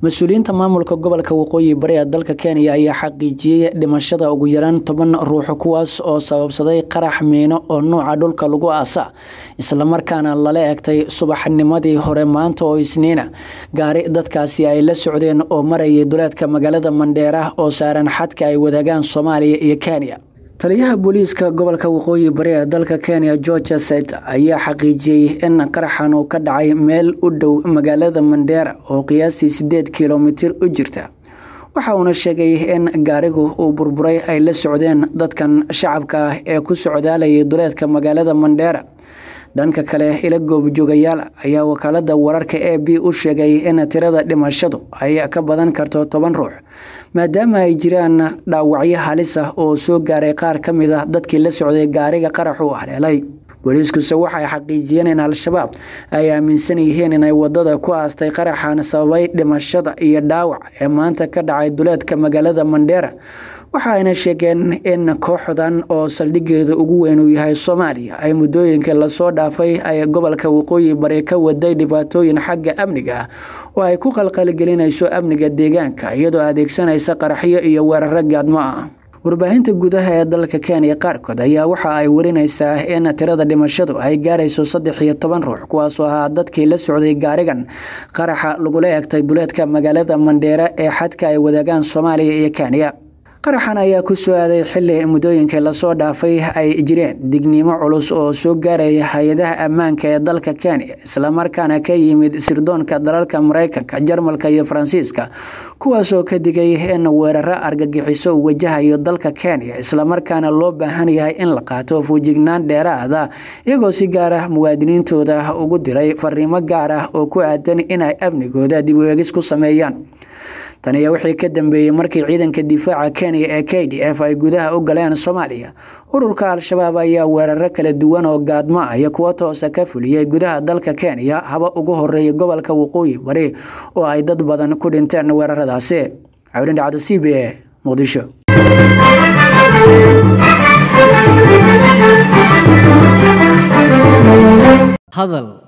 mas-uuliyiinta maamulka gobolka waqooyi bari ee dalka kenya ayaa xaqiijiyey dhimashada ugu yaraan toban ruux kuwaas oo sababsaday qarax miino oo nuuca dhulka lagu aasa islamarkaana lala egtay subaxnimadii hore maanta oo isniina gaari dadkaasi ay la socdeen oo marayay duleedka magaalada mandheera oo saaran xadka ay wadaagaan soomaaliya iyo kenya taliyaha booliiska gobolka waqooyi bari ee dalka kenya george set ayaa xaqiijiyey in qaraxan uu ka dhacay meel u dhow magaalada mandheer oo qiyaastii sideed kilomitir u jirta waxa uuna sheegay in gaarigu uu burburay ay la socdeen dadkan shacabka ah ee ku socdaalayay duleedka magaalada mandheera dhanka kale ila goobjoogayaal ayaa wakaaladda wararka e b u sheegay in tirada dhimashadu ay ka badan karto toban ruux maadaama ay jiraan dhaawacyo halis ah oo soo gaaray qaar ka mid ah dadkii la socday gaariga qaraxuu haleelay wariiskuse waxay xaqiijiyeen in al-shabaab ay aaminsan yihiin inay wadada ku aastay qaraxan sababay dhimashada iyo dhaawac ee maanta ka dhacay duleedka magaalada mandheera waxa sheegeen in kooxdan oo saldhigeeda ugu weyn uu yahay soomaaliya ay muddooyinka lasoo dhaafay ay gobolka waqooyi bari ka waday dhibaatooyin xagga amniga ah oo ay ku qalqalgelinayso amniga deegaanka iyadoo adeegsanaysa qaraxyo iyo weeraro gaadmo ah warbaahinta gudaha ee dalka kenya qaarkood ayaa waxa ay warinaysaa in tirada dhimashadu ay gaarayso saddex iyo toban ruux kuwaasoo ahaa dadkii la socday gaarigan qaraxa lagula eegtay duleedka magaalada mandheere ee xadka ay wadaagaan soomaaliya iyo kenya qaraxan ayaa ku soo-aaday xili muddooyinkii lasoo dhaafay ay jireen dignimo culus oo soo gaaraya hay-adaha ammaanka ee dalka kenya islamarkaana ka yimid sirdoonka dalalka maraykanka jarmalka iyo faransiiska kuwaasoo ka digay in weeraro argagixiso wajahayo dalka kenya islamarkaana loo baahan yahay in la qaato fuujignaan dheeraada ah, iyagoo si gaar ah muwaadiniintooda ugu diray fariimo gaar ah oo ku aadan inay amnigooda dib u eegis ku sameeyaan tan ayaa wixii ka dambeeyey markii ciidanka difaaca kenya ee k d f ay gudaha u galeen soomaaliya ururka al-shabaab ayaa weeraro kala duwan oo gaadmo ah iyo kuwo toosa ka fuliyey gudaha dalka kenya haba ugu horeeyay gobolka waqooyi bari oo ay dad badan ku dhinteen weeraradaasi cawlin dhacdo c b a muqdisho hadal